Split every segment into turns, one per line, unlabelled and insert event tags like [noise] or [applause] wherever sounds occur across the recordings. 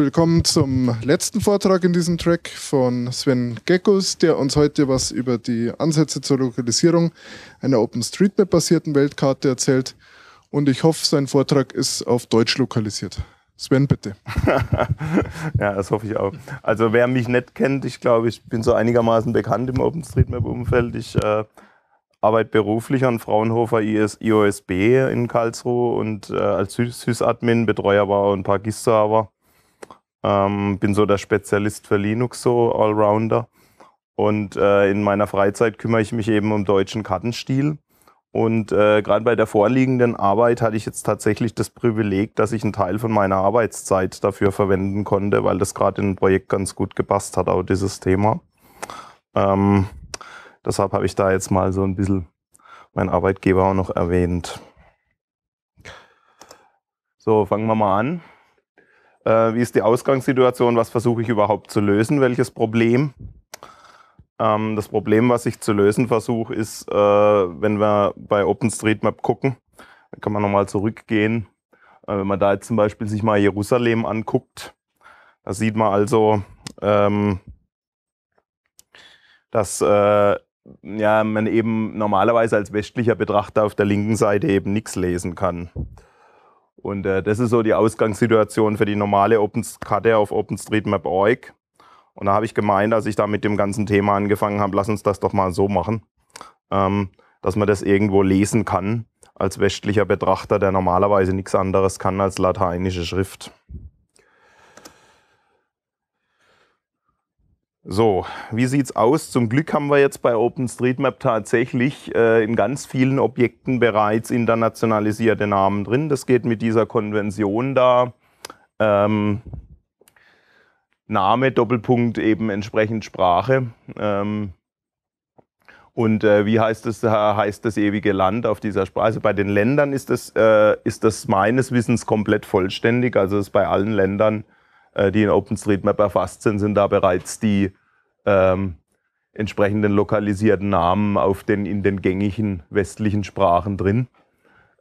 Willkommen zum letzten Vortrag in diesem Track von Sven Geckos, der uns heute was über die Ansätze zur Lokalisierung einer OpenStreetMap-basierten Weltkarte erzählt. Und ich hoffe, sein Vortrag ist auf Deutsch lokalisiert. Sven, bitte. [laughs] ja, das hoffe ich auch. Also wer mich nicht kennt, ich glaube, ich bin so einigermaßen bekannt im OpenStreetMap-Umfeld. Ich äh, arbeite beruflich an Fraunhofer IS, IOSB in Karlsruhe und äh, als Sys-Admin, Betreuer war paar gis server ähm, bin so der Spezialist für Linux, so Allrounder. Und äh, in meiner Freizeit kümmere ich mich eben um deutschen Kartenstil. Und äh, gerade bei der vorliegenden Arbeit hatte ich jetzt tatsächlich das Privileg, dass ich einen Teil von meiner Arbeitszeit dafür verwenden konnte, weil das gerade in ein Projekt ganz gut gepasst hat, auch dieses Thema. Ähm, deshalb habe ich da jetzt mal so ein bisschen meinen Arbeitgeber auch noch erwähnt. So, fangen wir mal an. Äh, wie ist die Ausgangssituation? Was versuche ich überhaupt zu lösen? Welches Problem? Ähm, das Problem, was ich zu lösen versuche, ist, äh, wenn wir bei OpenStreetMap gucken, kann man nochmal zurückgehen. Äh, wenn man da jetzt zum Beispiel sich mal Jerusalem anguckt, da sieht man also, ähm, dass äh, ja, man eben normalerweise als westlicher Betrachter auf der linken Seite eben nichts lesen kann. Und äh, das ist so die Ausgangssituation für die normale Open-Karte auf OpenStreetMap.org. Und da habe ich gemeint, als ich da mit dem ganzen Thema angefangen habe, lass uns das doch mal so machen, ähm, dass man das irgendwo lesen kann als westlicher Betrachter, der normalerweise nichts anderes kann als lateinische Schrift. So, wie sieht's aus? Zum Glück haben wir jetzt bei OpenStreetMap tatsächlich äh, in ganz vielen Objekten bereits internationalisierte Namen drin. Das geht mit dieser Konvention da. Ähm, Name, Doppelpunkt, eben entsprechend Sprache. Ähm, und äh, wie heißt es, äh, heißt das ewige Land auf dieser Sprache? Also bei den Ländern ist das, äh, ist das meines Wissens komplett vollständig. Also ist bei allen Ländern äh, die in OpenStreetMap erfasst sind, sind da bereits die ähm, entsprechenden lokalisierten Namen auf den, in den gängigen westlichen Sprachen drin.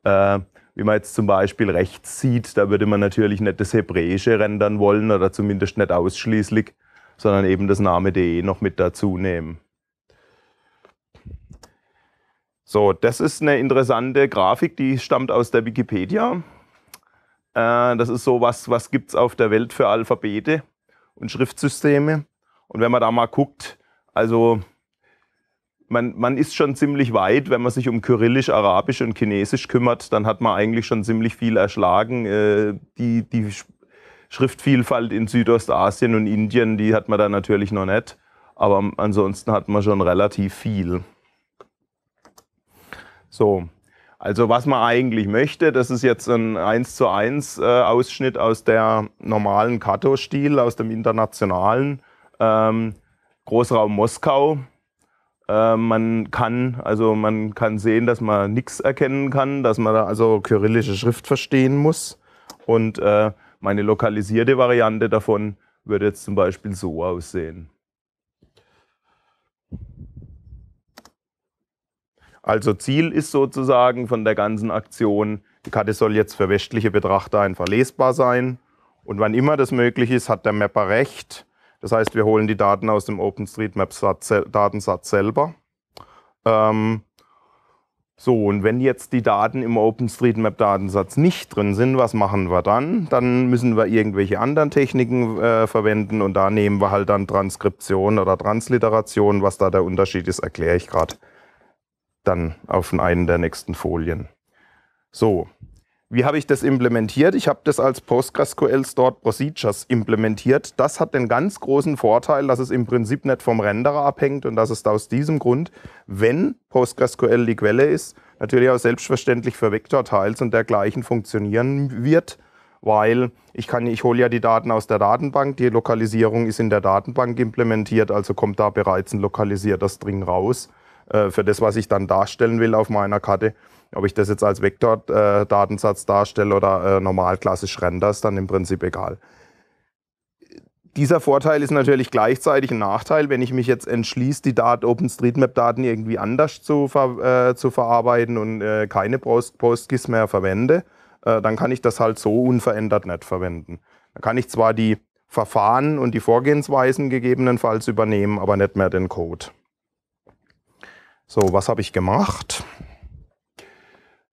Äh, wie man jetzt zum Beispiel rechts sieht, da würde man natürlich nicht das Hebräische rendern wollen oder zumindest nicht ausschließlich, sondern eben das Name.de noch mit dazu nehmen. So, das ist eine interessante Grafik, die stammt aus der Wikipedia. Äh, das ist so, was, was gibt es auf der Welt für Alphabete und Schriftsysteme. Und wenn man da mal guckt, also man, man ist schon ziemlich weit, wenn man sich um Kyrillisch, Arabisch und Chinesisch kümmert, dann hat man eigentlich schon ziemlich viel erschlagen. Äh, die, die Schriftvielfalt in Südostasien und Indien, die hat man da natürlich noch nicht. Aber ansonsten hat man schon relativ viel. So, also was man eigentlich möchte, das ist jetzt ein 1 zu 1 äh, Ausschnitt aus der normalen Kato-Stil, aus dem internationalen ähm, Großraum Moskau. Ähm, man kann, also man kann sehen, dass man nichts erkennen kann, dass man da also kyrillische Schrift verstehen muss. Und äh, meine lokalisierte Variante davon würde jetzt zum Beispiel so aussehen. Also Ziel ist sozusagen von der ganzen Aktion, die Karte soll jetzt für westliche Betrachter einfach lesbar sein. Und wann immer das möglich ist, hat der Mapper recht. Das heißt, wir holen die Daten aus dem OpenStreetMap-Datensatz selber. Ähm, so, und wenn jetzt die Daten im OpenStreetMap-Datensatz nicht drin sind, was machen wir dann? Dann müssen wir irgendwelche anderen Techniken äh, verwenden und da nehmen wir halt dann Transkription oder Transliteration. Was da der Unterschied ist, erkläre ich gerade dann auf einen der nächsten Folien. So, wie habe ich das implementiert? Ich habe das als PostgreSQL Stored Procedures implementiert. Das hat den ganz großen Vorteil, dass es im Prinzip nicht vom Renderer abhängt und dass es aus diesem Grund, wenn PostgreSQL die Quelle ist, natürlich auch selbstverständlich für Vektorteils und dergleichen funktionieren wird, weil ich kann, ich hole ja die Daten aus der Datenbank, die Lokalisierung ist in der Datenbank implementiert, also kommt da bereits ein lokalisierter String raus. Äh, für das, was ich dann darstellen will auf meiner Karte. Ob ich das jetzt als Vektordatensatz darstelle oder äh, normal klassisch render, ist dann im Prinzip egal. Dieser Vorteil ist natürlich gleichzeitig ein Nachteil, wenn ich mich jetzt entschließe, die OpenStreetMap-Daten irgendwie anders zu, ver äh, zu verarbeiten und äh, keine Post PostGIS mehr verwende, äh, dann kann ich das halt so unverändert nicht verwenden. Dann kann ich zwar die Verfahren und die Vorgehensweisen gegebenenfalls übernehmen, aber nicht mehr den Code. So, was habe ich gemacht?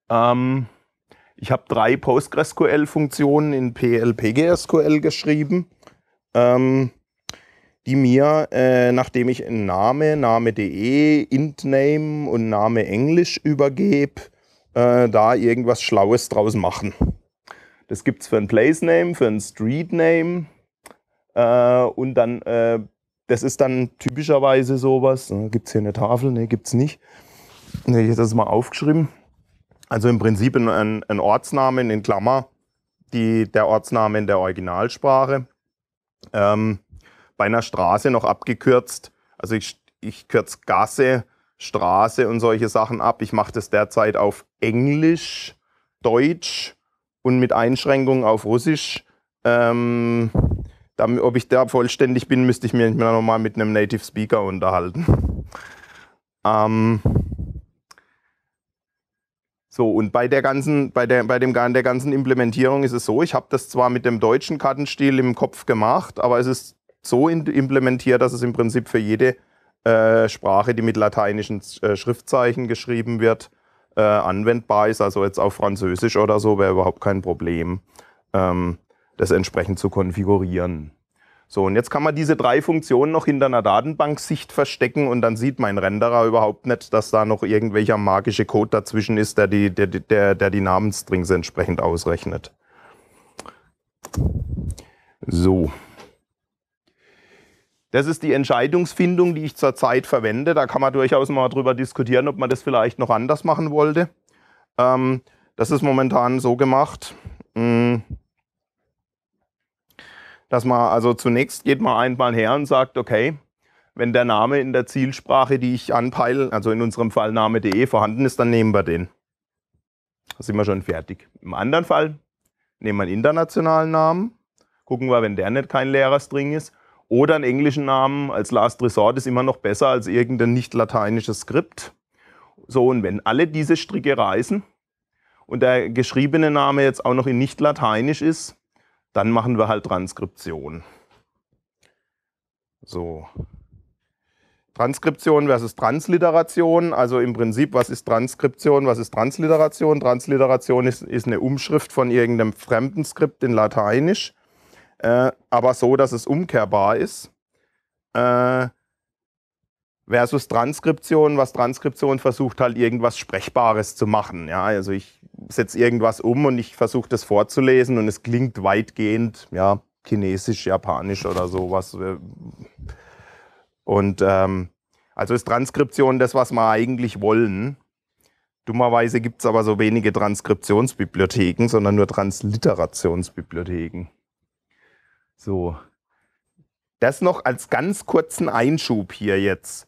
Ähm, ich habe drei PostgreSQL-Funktionen in PLPGSQL geschrieben, ähm, die mir, äh, nachdem ich Name, Name.de, Intname und Name Englisch übergebe, äh, da irgendwas Schlaues draus machen. Das gibt es für ein Place Name, für ein Street Name äh, und dann äh, das ist dann typischerweise sowas. Ne? gibt es hier eine Tafel? Ne, gibt es nicht. Ne, ich habe das mal aufgeschrieben. Also im Prinzip ein, ein Ortsnamen in Klammer, die, der Ortsname in der Originalsprache. Ähm, bei einer Straße noch abgekürzt. Also ich, ich kürze Gasse, Straße und solche Sachen ab. Ich mache das derzeit auf Englisch, Deutsch und mit Einschränkungen auf Russisch. Ähm, dann, ob ich da vollständig bin, müsste ich mich nochmal mit einem Native Speaker unterhalten. Ähm so, und bei der ganzen, bei der, bei dem, der ganzen Implementierung ist es so, ich habe das zwar mit dem deutschen Kartenstil im Kopf gemacht, aber es ist so implementiert, dass es im Prinzip für jede äh, Sprache, die mit lateinischen äh, Schriftzeichen geschrieben wird, äh, anwendbar ist. Also jetzt auf Französisch oder so wäre überhaupt kein Problem. Ähm das entsprechend zu konfigurieren. So, und jetzt kann man diese drei Funktionen noch hinter einer Datenbanksicht verstecken und dann sieht mein Renderer überhaupt nicht, dass da noch irgendwelcher magische Code dazwischen ist, der die, der, der, der die Namensstrings entsprechend ausrechnet. So. Das ist die Entscheidungsfindung, die ich zurzeit verwende. Da kann man durchaus mal drüber diskutieren, ob man das vielleicht noch anders machen wollte. Ähm, das ist momentan so gemacht. Mh, hm, dass man also zunächst geht man einmal her und sagt, okay, wenn der Name in der Zielsprache, die ich anpeile, also in unserem Fall Name.de vorhanden ist, dann nehmen wir den. Da sind wir schon fertig. Im anderen Fall nehmen wir einen internationalen Namen, gucken wir, wenn der nicht kein leerer String ist, oder einen englischen Namen als Last Resort ist immer noch besser als irgendein nicht lateinisches Skript. So, und wenn alle diese Stricke reißen und der geschriebene Name jetzt auch noch in nicht lateinisch ist, dann machen wir halt Transkription. So. Transkription versus Transliteration. Also im Prinzip, was ist Transkription, was ist Transliteration? Transliteration ist, ist eine Umschrift von irgendeinem fremden Skript in Lateinisch, äh, aber so, dass es umkehrbar ist. Äh, versus Transkription, was Transkription versucht halt irgendwas Sprechbares zu machen. Ja, also ich setze irgendwas um und ich versuche das vorzulesen und es klingt weitgehend ja, chinesisch, japanisch oder sowas. Und ähm, also ist Transkription das, was wir eigentlich wollen. Dummerweise gibt es aber so wenige Transkriptionsbibliotheken, sondern nur Transliterationsbibliotheken. So. Das noch als ganz kurzen Einschub hier jetzt.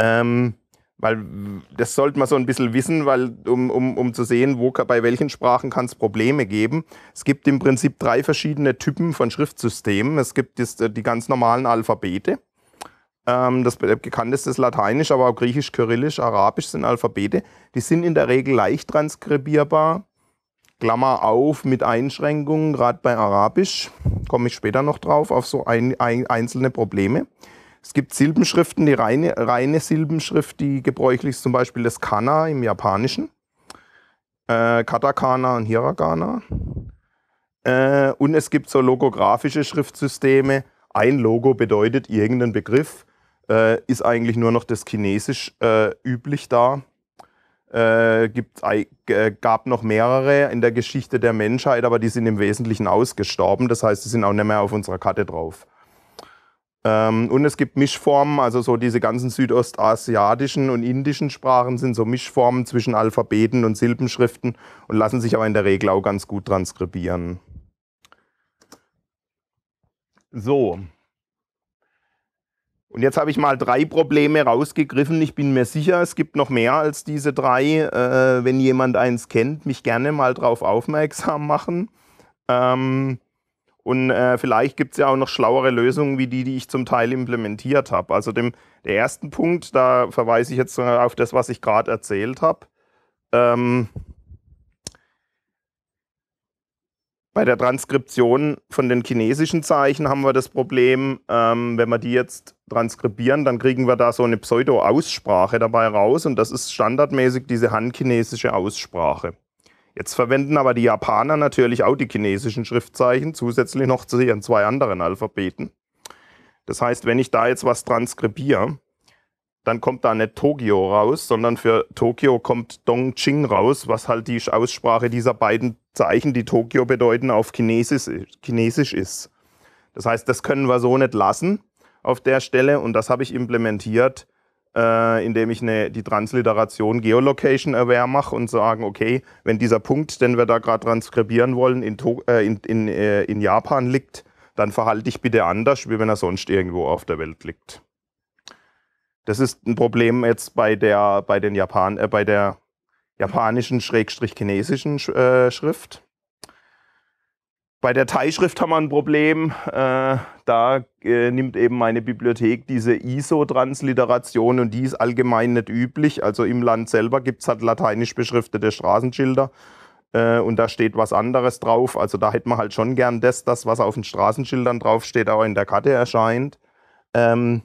Ähm, weil das sollte man so ein bisschen wissen, weil, um, um, um zu sehen, wo, bei welchen Sprachen kann es Probleme geben. Es gibt im Prinzip drei verschiedene Typen von Schriftsystemen. Es gibt das, äh, die ganz normalen Alphabete. Ähm, das bekannteste ist Lateinisch, aber auch Griechisch, Kyrillisch, Arabisch sind Alphabete. Die sind in der Regel leicht transkribierbar. Klammer auf mit Einschränkungen, gerade bei Arabisch. Komme ich später noch drauf, auf so ein, ein, einzelne Probleme. Es gibt Silbenschriften, die reine, reine Silbenschrift, die gebräuchlich ist, zum Beispiel das Kana im Japanischen, äh, Katakana und Hiragana. Äh, und es gibt so logografische Schriftsysteme. Ein Logo bedeutet irgendeinen Begriff, äh, ist eigentlich nur noch das Chinesisch äh, üblich da. Äh, gibt, äh, gab noch mehrere in der Geschichte der Menschheit, aber die sind im Wesentlichen ausgestorben. Das heißt, die sind auch nicht mehr auf unserer Karte drauf. Ähm, und es gibt Mischformen, also so diese ganzen südostasiatischen und indischen Sprachen sind so Mischformen zwischen Alphabeten und Silbenschriften und lassen sich aber in der Regel auch ganz gut transkribieren. So, und jetzt habe ich mal drei Probleme rausgegriffen. Ich bin mir sicher, es gibt noch mehr als diese drei. Äh, wenn jemand eins kennt, mich gerne mal darauf aufmerksam machen. Ähm, und äh, vielleicht gibt es ja auch noch schlauere Lösungen wie die, die ich zum Teil implementiert habe. Also dem, der ersten Punkt, da verweise ich jetzt auf das, was ich gerade erzählt habe. Ähm, bei der Transkription von den chinesischen Zeichen haben wir das Problem, ähm, wenn wir die jetzt transkribieren, dann kriegen wir da so eine Pseudo-Aussprache dabei raus und das ist standardmäßig diese handchinesische Aussprache. Jetzt verwenden aber die Japaner natürlich auch die chinesischen Schriftzeichen, zusätzlich noch zu ihren zwei anderen Alphabeten. Das heißt, wenn ich da jetzt was transkribiere, dann kommt da nicht Tokio raus, sondern für Tokio kommt Dongqing raus, was halt die Aussprache dieser beiden Zeichen, die Tokio bedeuten, auf Chinesisch, Chinesisch ist. Das heißt, das können wir so nicht lassen auf der Stelle und das habe ich implementiert äh, indem ich eine, die Transliteration Geolocation Aware mache und sagen, okay, wenn dieser Punkt, den wir da gerade transkribieren wollen, in, äh, in, in, äh, in Japan liegt, dann verhalte ich bitte anders, wie wenn er sonst irgendwo auf der Welt liegt. Das ist ein Problem jetzt bei der, bei den Japan, äh, bei der japanischen, schrägstrich chinesischen äh, Schrift. Bei der Teilschrift haben wir ein Problem. Äh, da äh, nimmt eben meine Bibliothek diese ISO-Transliteration und die ist allgemein nicht üblich. Also im Land selber gibt es halt lateinisch beschriftete Straßenschilder äh, und da steht was anderes drauf. Also da hätte man halt schon gern das, das, was auf den Straßenschildern draufsteht, auch in der Karte erscheint. Ähm,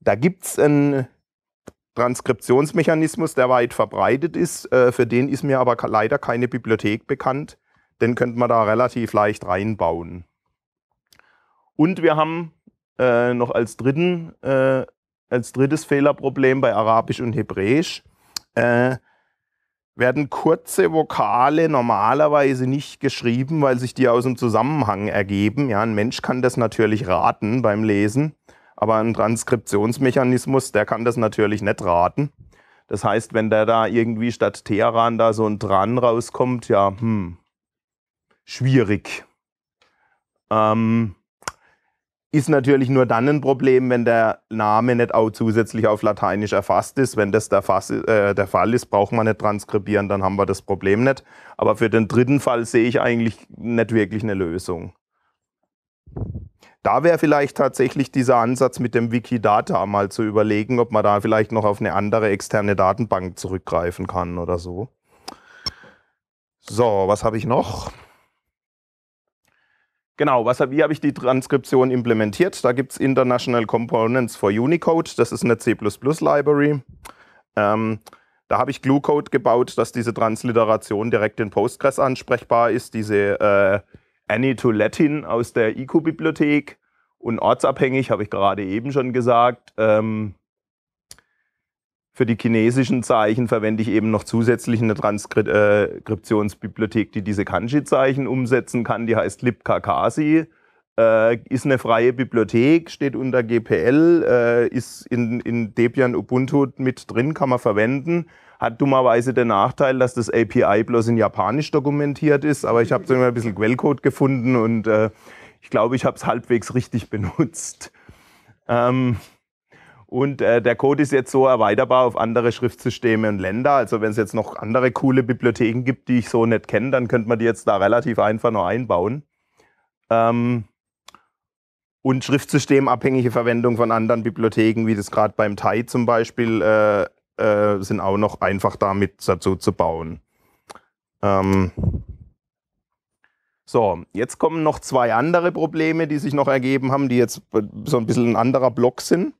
da gibt es einen Transkriptionsmechanismus, der weit verbreitet ist. Äh, für den ist mir aber leider keine Bibliothek bekannt den könnte man da relativ leicht reinbauen. Und wir haben äh, noch als, dritten, äh, als drittes Fehlerproblem bei Arabisch und Hebräisch, äh, werden kurze Vokale normalerweise nicht geschrieben, weil sich die aus dem Zusammenhang ergeben. Ja, ein Mensch kann das natürlich raten beim Lesen, aber ein Transkriptionsmechanismus, der kann das natürlich nicht raten. Das heißt, wenn der da irgendwie statt Teheran da so ein Dran rauskommt, ja, hm, schwierig. Ähm, ist natürlich nur dann ein Problem, wenn der Name nicht auch zusätzlich auf Lateinisch erfasst ist. Wenn das der, Fass, äh, der, Fall ist, braucht man nicht transkribieren, dann haben wir das Problem nicht. Aber für den dritten Fall sehe ich eigentlich nicht wirklich eine Lösung. Da wäre vielleicht tatsächlich dieser Ansatz mit dem Wikidata mal zu überlegen, ob man da vielleicht noch auf eine andere externe Datenbank zurückgreifen kann oder so. So, was habe ich noch? Genau, wie habe ich die Transkription implementiert. Da gibt es International Components for Unicode. Das ist eine C++-Library. Ähm, da habe ich Glucode gebaut, dass diese Transliteration direkt in Postgres ansprechbar ist. Diese äh, Annie to Latin aus der IQ-Bibliothek. Und ortsabhängig, habe ich gerade eben schon gesagt, ähm, für die chinesischen Zeichen verwende ich eben noch zusätzlich eine Transkriptionsbibliothek, äh, die diese Kanji-Zeichen umsetzen kann. Die heißt libkakasi. Äh, ist eine freie Bibliothek, steht unter GPL, äh, ist in, in Debian Ubuntu mit drin, kann man verwenden. Hat dummerweise den Nachteil, dass das API bloß in Japanisch dokumentiert ist, aber ich habe so ein bisschen Quellcode gefunden und äh, ich glaube, ich habe es halbwegs richtig benutzt. Ähm, und äh, der Code ist jetzt so erweiterbar auf andere Schriftsysteme und Länder. Also wenn es jetzt noch andere coole Bibliotheken gibt, die ich so nicht kenne, dann könnte man die jetzt da relativ einfach noch einbauen. Ähm und schriftsystemabhängige Verwendung von anderen Bibliotheken, wie das gerade beim Thai zum Beispiel, äh, äh, sind auch noch einfach damit dazu zu bauen. Ähm so, jetzt kommen noch zwei andere Probleme, die sich noch ergeben haben, die jetzt so ein bisschen ein anderer Block sind.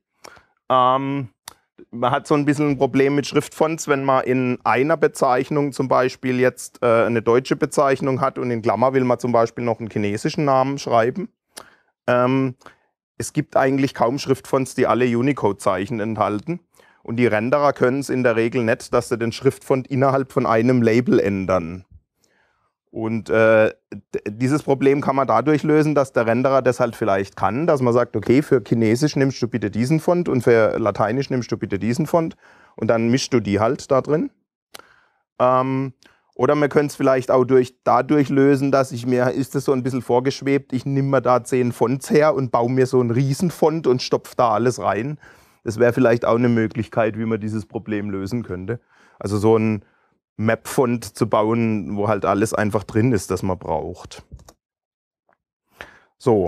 Ähm, man hat so ein bisschen ein Problem mit Schriftfonts, wenn man in einer Bezeichnung zum Beispiel jetzt äh, eine deutsche Bezeichnung hat und in Klammer will man zum Beispiel noch einen chinesischen Namen schreiben. Ähm, es gibt eigentlich kaum Schriftfonts, die alle Unicode-Zeichen enthalten. Und die Renderer können es in der Regel nicht, dass sie den Schriftfont innerhalb von einem Label ändern. Und äh, dieses Problem kann man dadurch lösen, dass der Renderer das halt vielleicht kann, dass man sagt, okay, für Chinesisch nimmst du bitte diesen Font und für Lateinisch nimmst du bitte diesen Font und dann mischst du die halt da drin. Ähm, oder man könnte es vielleicht auch durch, dadurch lösen, dass ich mir, ist das so ein bisschen vorgeschwebt, ich nehme mir da zehn Fonts her und baue mir so einen Riesenfont und stopfe da alles rein. Das wäre vielleicht auch eine Möglichkeit, wie man dieses Problem lösen könnte. Also so ein, Map-Font zu bauen, wo halt alles einfach drin ist, das man braucht. So.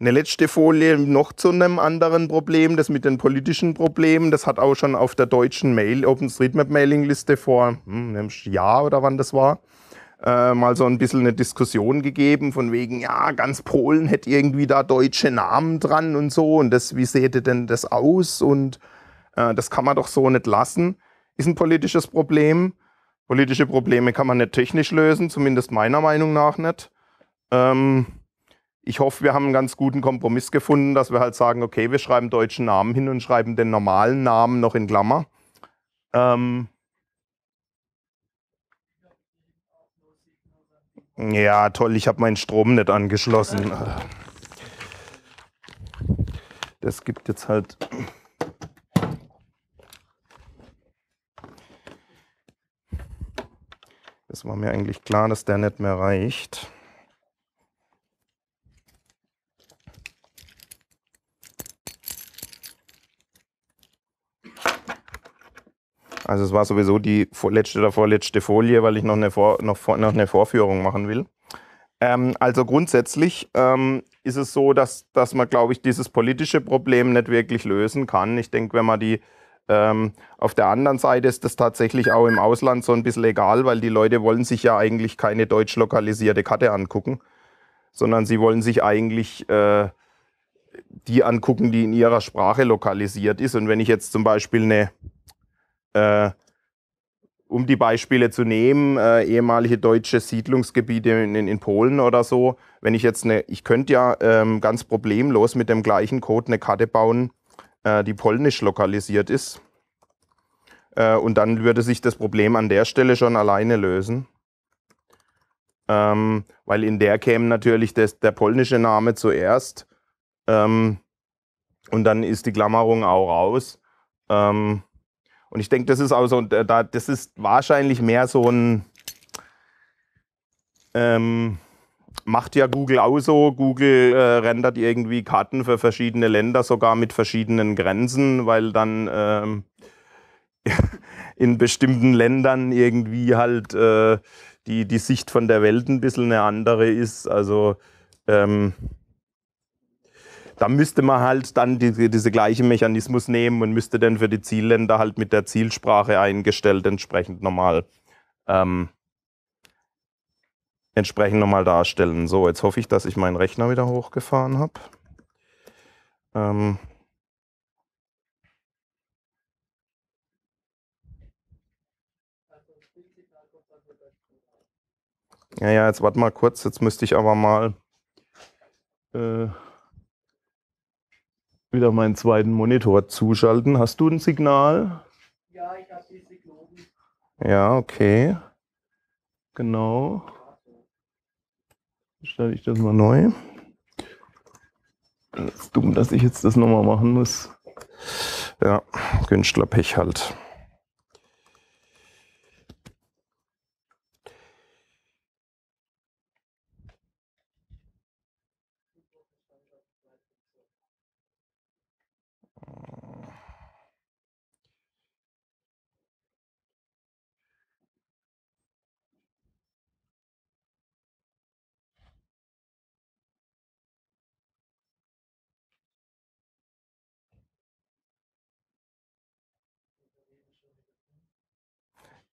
Eine letzte Folie noch zu einem anderen Problem, das mit den politischen Problemen. Das hat auch schon auf der deutschen Mail, OpenStreetMap-Mailingliste vor hm, einem Jahr oder wann das war, äh, mal so ein bisschen eine Diskussion gegeben, von wegen, ja, ganz Polen hätte irgendwie da deutsche Namen dran und so. Und das, wie sähe denn das aus? Und äh, das kann man doch so nicht lassen ist ein politisches Problem. Politische Probleme kann man nicht technisch lösen, zumindest meiner Meinung nach nicht. Ähm, ich hoffe, wir haben einen ganz guten Kompromiss gefunden, dass wir halt sagen, okay, wir schreiben deutschen Namen hin und schreiben den normalen Namen noch in Klammer. Ähm, Ja, toll, ich habe meinen Strom nicht angeschlossen. Das gibt jetzt halt Es war mir eigentlich klar, dass der nicht mehr reicht. Also es war sowieso die letzte oder vorletzte Folie, weil ich noch eine, Vor noch, noch eine Vorführung machen will. Ähm, also grundsätzlich ähm, ist es so, dass, dass man, glaube ich, dieses politische Problem nicht wirklich lösen kann. Ich denke, wenn man die ähm, auf der anderen Seite ist das tatsächlich auch im Ausland so ein bisschen egal, weil die Leute wollen sich ja eigentlich keine deutsch lokalisierte Karte angucken, sondern sie wollen sich eigentlich äh, die angucken, die in ihrer Sprache lokalisiert ist. Und wenn ich jetzt zum Beispiel eine, äh, um die Beispiele zu nehmen, äh, ehemalige deutsche Siedlungsgebiete in, in, Polen oder so, wenn ich jetzt eine, ich könnte ja ähm, ganz problemlos mit dem gleichen Code eine Karte bauen, äh, die polnisch lokalisiert ist. Äh, und dann würde sich das Problem an der Stelle schon alleine lösen. Ähm, weil in der käme natürlich das, der polnische Name zuerst. Ähm, und dann ist die Klammerung auch raus. Ähm, und ich denke, das ist auch also, da, das ist wahrscheinlich mehr so ein ähm, macht ja Google auch so. Google äh, rendert irgendwie Karten für verschiedene Länder, sogar mit verschiedenen Grenzen, weil dann ähm, [laughs] in bestimmten Ländern irgendwie halt äh, die, die Sicht von der Welt ein bisschen eine andere ist. Also ähm, da müsste man halt dann die, diese gleiche Mechanismus nehmen und müsste dann für die Zielländer halt mit der Zielsprache eingestellt entsprechend normal ähm, entsprechend nochmal darstellen. So, jetzt hoffe ich, dass ich meinen Rechner wieder hochgefahren habe. Ähm ja, ja, jetzt warte mal kurz. Jetzt müsste ich aber mal äh, wieder meinen zweiten Monitor zuschalten. Hast du ein Signal? Ja, ich habe die Signal. Ja, okay. Genau stelle ich das mal neu. Das ist dumm, dass ich jetzt das nochmal machen muss. Ja, Günstler Pech halt.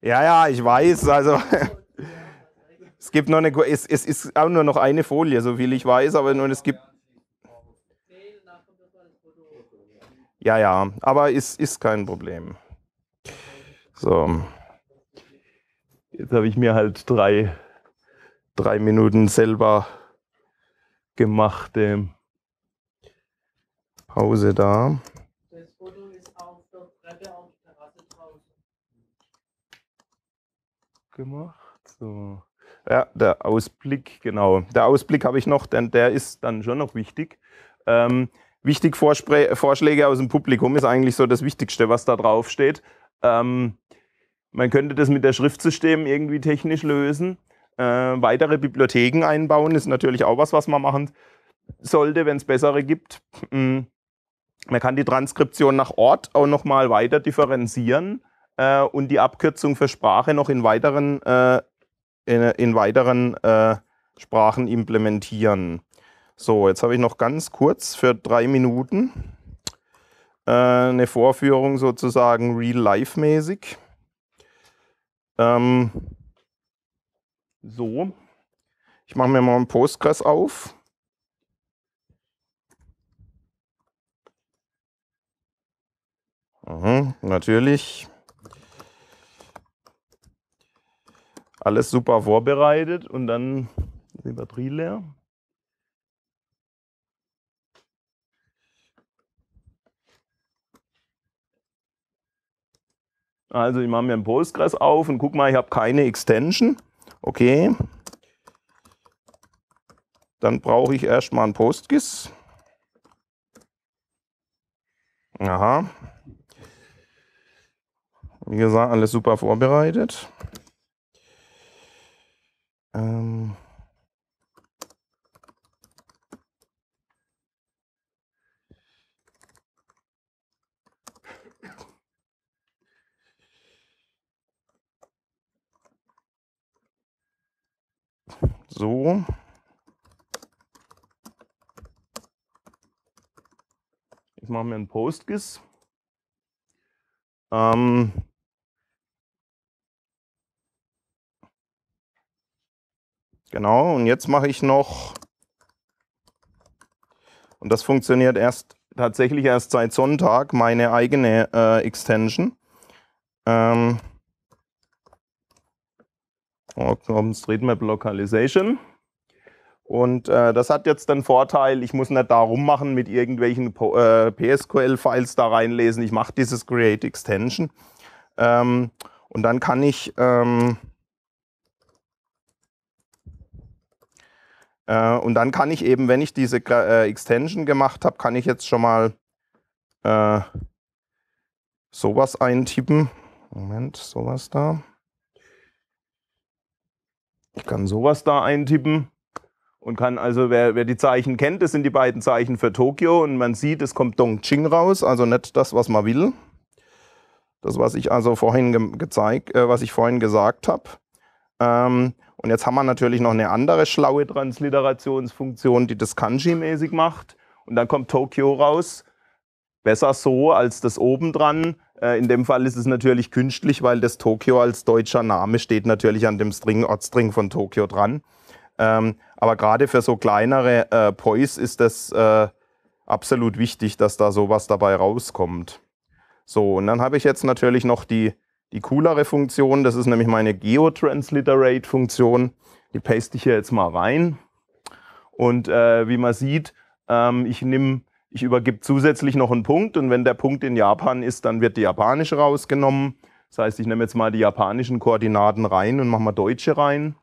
Ja, ja, ich weiß. Also [laughs] es gibt noch eine, es, es ist auch nur noch eine Folie, so viel ich weiß, aber nur, es gibt. Ja, ja, aber es ist kein Problem. So. Jetzt habe ich mir halt drei, drei Minuten selber gemacht. Pause da. gemacht. So. Ja, der Ausblick, genau. Der Ausblick habe ich noch, denn der ist dann schon noch wichtig. Ähm, wichtig Vorspre Vorschläge aus dem Publikum ist eigentlich so das Wichtigste, was da drauf steht. Ähm, man könnte das mit der Schriftsystem irgendwie technisch lösen. Äh, weitere Bibliotheken einbauen ist natürlich auch was, was man machen sollte, wenn es bessere gibt. Hm. Man kann die Transkription nach Ort auch nochmal weiter differenzieren äh, und die Abkürzung für Sprache noch in weiteren, äh, in, in, weiteren äh, Sprachen implementieren. So, jetzt habe ich noch ganz kurz für drei Minuten äh, eine Vorführung sozusagen real-life-mäßig. Ähm, so, ich mache mir mal einen Postgres auf. Mhm, natürlich. alles super vorbereitet und dann ist die Batterie leer. Also ich mache mir einen Postgres auf und guck mal, ich habe keine Extension. Okay. Dann brauche ich erstmal einen Postgis. Aha. Wie gesagt, alles super vorbereitet. Ähm so. Ich mache mir ein PostGIS. Ähm, Genau, und jetzt mache ich noch, und das funktioniert erst tatsächlich erst seit Sonntag, meine eigene äh, Extension. Ähm, OpenStreetMap oh, Localization. Und äh, das hat jetzt den Vorteil, ich muss nicht da rummachen mit irgendwelchen äh, PSQL-Files da reinlesen. Ich mache dieses Create Extension. Ähm, und dann kann ich ähm, Äh, und dann kann ich eben, wenn ich diese äh, Extension gemacht habe, kann ich jetzt schon mal äh, sowas eintippen. Moment, sowas da. Ich kann sowas da eintippen und kann also, wer, wer, die Zeichen kennt, das sind die beiden Zeichen für Tokio und man sieht, es kommt Dongqing raus, also nicht das, was man will. Das, was ich also vorhin gezeigt, äh, was ich vorhin gesagt habe. Ähm, und jetzt haben wir natürlich noch eine andere schlaue Transliterationsfunktion, die das Kanji-mäßig macht. Und dann kommt Tokio raus. Besser so als das obendran. Äh, in dem Fall ist es natürlich künstlich, weil das Tokio als deutscher Name steht natürlich an dem String, Ortsstring von Tokio dran. Ähm, aber gerade für so kleinere äh, Poys ist das äh, absolut wichtig, dass da sowas dabei rauskommt. So, und dann habe ich jetzt natürlich noch die die coolere Funktion. Das ist nämlich meine Geotransliterate-Funktion. Die paste ich hier jetzt mal rein. Und äh, wie man sieht, ähm, ich ich übergebe zusätzlich noch einen Punkt und wenn der Punkt in Japan ist, dann wird die japanische rausgenommen. Das heißt, ich nehme jetzt mal die japanischen Koordinaten rein und mache mal deutsche rein.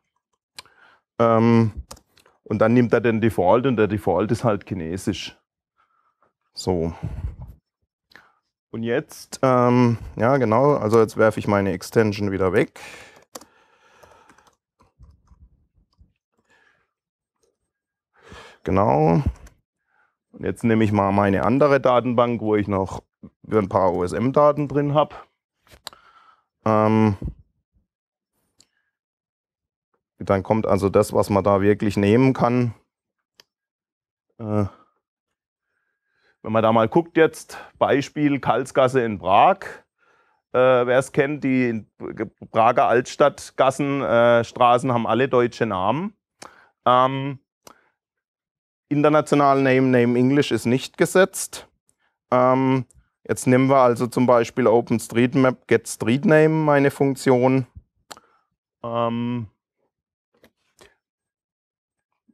Ähm, und dann nimmt er den Default und der Default ist halt chinesisch. So. Und jetzt, ähm, ja genau, also jetzt werfe ich meine Extension wieder weg. Genau. Und jetzt nehme ich mal meine andere Datenbank, wo ich noch ein paar OSM-Daten drin habe. Ähm, dann kommt also das, was man da wirklich nehmen kann. Äh, wenn man da mal guckt jetzt, Beispiel Karlsgasse in Prag, äh, wer es kennt, die Prager Altstadtgassen, äh, Straßen haben alle deutsche Namen. Ähm, international Name, Name English ist nicht gesetzt. Ähm, jetzt nehmen wir also zum Beispiel OpenStreetMap GetStreetName, meine Funktion. Ähm,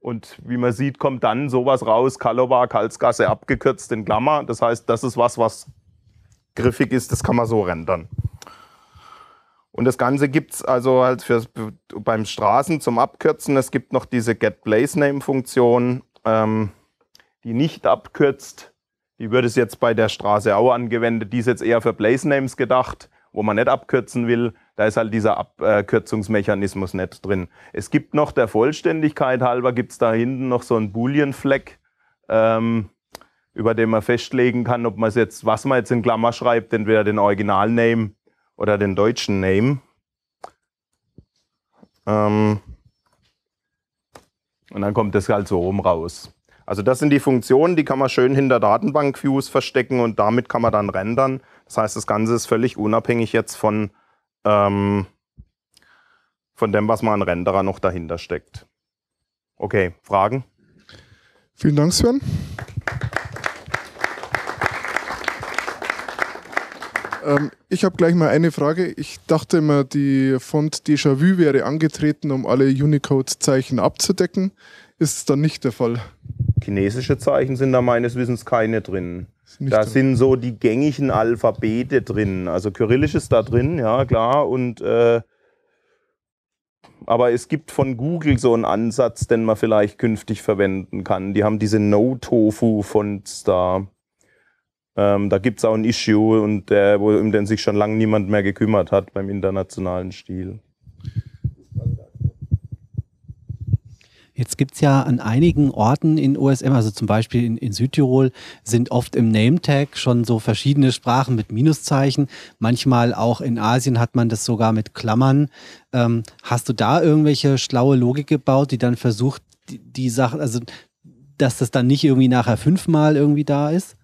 und wie man sieht, kommt dann sowas raus, Kalova, Karlsgasse abgekürzt in Klammer. Das heißt, das ist was, was griffig ist, das kann man so rendern. Und das Ganze gibt es also halt für, beim Straßen zum Abkürzen. Es gibt noch diese getplacename Funktion, ähm, die nicht abkürzt. Die wird es jetzt bei der Straße auch angewendet. Die ist jetzt eher für PlaceNames gedacht, wo man nicht abkürzen will. Da ist halt dieser Abkürzungsmechanismus nicht drin. Es gibt noch, der Vollständigkeit halber, gibt es da hinten noch so einen Boolean-Fleck, ähm, über den man festlegen kann, ob man jetzt, was man jetzt in Klammer schreibt, entweder den Original-Name oder den deutschen Name. Ähm, und dann kommt das halt so rum raus. Also das sind die Funktionen, die kann man schön hinter Datenbank-Views verstecken und damit kann man dann rendern. Das heißt, das Ganze ist völlig unabhängig jetzt von ähm, von dem, was man an Renderer noch dahinter steckt. Okay, Fragen? Vielen Dank, Sven. Ähm, ich habe gleich mal eine Frage. Ich dachte immer, die Font Déjà-vu wäre angetreten, um alle Unicode-Zeichen abzudecken. Ist es dann nicht der Fall? Chinesische Zeichen sind da meines Wissens keine drin. Da sind so die gängigen Alphabete drin. Also Kyrillisch ist da drin, ja klar. Und äh, aber es gibt von Google so einen Ansatz, den man vielleicht künftig verwenden kann. Die haben diese No-Tofu-Fonts da. Ähm, da gibt es auch ein Issue, und der, um den sich schon lange niemand mehr gekümmert hat beim internationalen Stil. Jetzt gibt es ja an einigen Orten in OSM, also zum Beispiel in, in Südtirol, sind oft im Nametag schon so verschiedene Sprachen mit Minuszeichen. Manchmal auch in Asien hat man das sogar mit Klammern. Ähm, hast du da irgendwelche schlaue Logik gebaut, die dann versucht, die, die Sache, also dass das dann nicht irgendwie nachher fünfmal irgendwie da ist?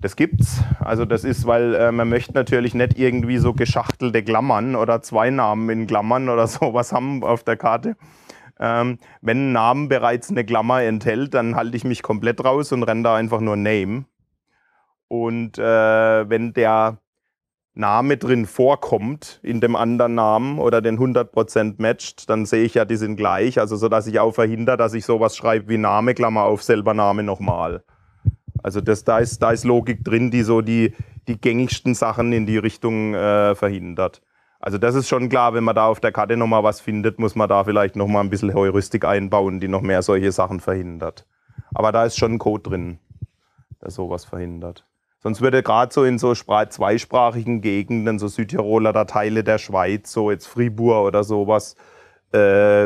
Das gibt's. Also das ist, weil äh, man möchte natürlich nicht irgendwie so geschachtelte Klammern oder zwei Namen in Klammern oder [laughs] sowas haben auf der Karte. Ähm, wenn ein Name bereits eine Klammer enthält, dann halte ich mich komplett raus und renne da einfach nur Name. Und äh, wenn der Name drin vorkommt in dem anderen Namen oder den 100% matcht, dann sehe ich ja, die sind gleich. Also so, dass ich auch verhindere, dass ich sowas schreibe wie Name, Klammer auf, selber Name nochmal. Also das, da, ist, da ist Logik drin, die so die, die gängigsten Sachen in die Richtung äh, verhindert. Also das ist schon klar, wenn man da auf der Karte nochmal was findet, muss man da vielleicht nochmal ein bisschen Heuristik einbauen, die noch mehr solche Sachen verhindert. Aber da ist schon ein Code drin, der sowas verhindert. Sonst würde gerade so in so zweisprachigen Gegenden, so Südtiroler da Teile der Schweiz, so jetzt Fribourg oder sowas, äh,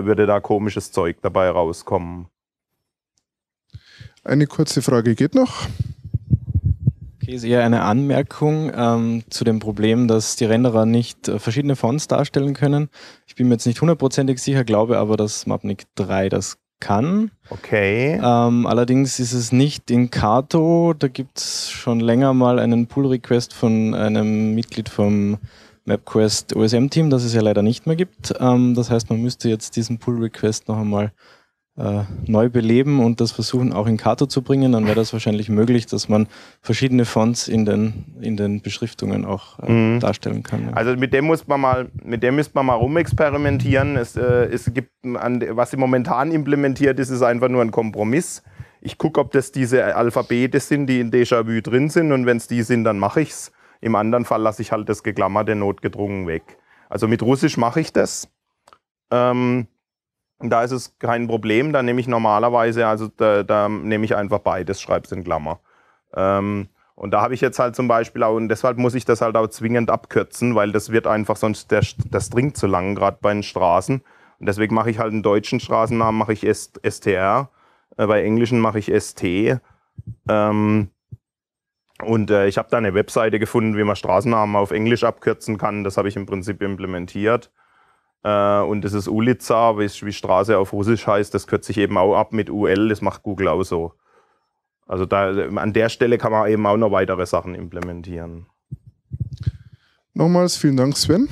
würde da komisches Zeug dabei rauskommen. Eine kurze Frage geht noch ist eher eine Anmerkung ähm, zu dem Problem, dass die Renderer nicht äh, verschiedene Fonts darstellen können. Ich bin mir jetzt nicht hundertprozentig sicher, glaube aber, dass Mapnik 3 das kann. Okay. Ähm, allerdings ist es nicht in Kato. Da gibt es schon länger mal einen Pull-Request von einem Mitglied vom MapQuest OSM-Team, das es ja leider nicht mehr gibt. Ähm, das heißt, man müsste jetzt diesen Pull-Request noch einmal äh, neu beleben und das versuchen auch in Kato zu bringen, dann wäre das wahrscheinlich möglich, dass man verschiedene Fonts in den, in den Beschriftungen auch äh, mhm. darstellen kann. Ja. Also mit dem muss man mal, mit dem müsste man mal rumexperimentieren. Es, äh, es gibt, an, was momentan implementiert ist, ist einfach nur ein Kompromiss. Ich gucke, ob das diese Alphabete sind, die in Déjà-vu drin sind und wenn es die sind, dann mache ich es. Im anderen Fall lasse ich halt das Geklammerte notgedrungen weg. Also mit Russisch mache ich das. Ähm, da ist es kein Problem, da nehme ich normalerweise, also da, da nehme ich einfach beides, schreibe es in Klammer. Ähm, und da habe ich jetzt halt zum Beispiel auch, und deshalb muss ich das halt auch zwingend abkürzen, weil das wird einfach sonst, der, das dringt zu lang, gerade bei den Straßen. Und deswegen mache ich halt einen deutschen Straßennamen, mache ich STR, äh, bei englischen mache ich ST. Ähm, und äh, ich habe da eine Webseite gefunden, wie man Straßennamen auf Englisch abkürzen kann. Das habe ich im Prinzip implementiert. Äh, und das ist Ulica, aber wie Straße auf Russisch heißt, das kürzt sich eben auch ab mit UL, das macht Google auch so. Also da, an der Stelle kann man eben auch noch weitere Sachen implementieren. Nochmals vielen Dank, Sven.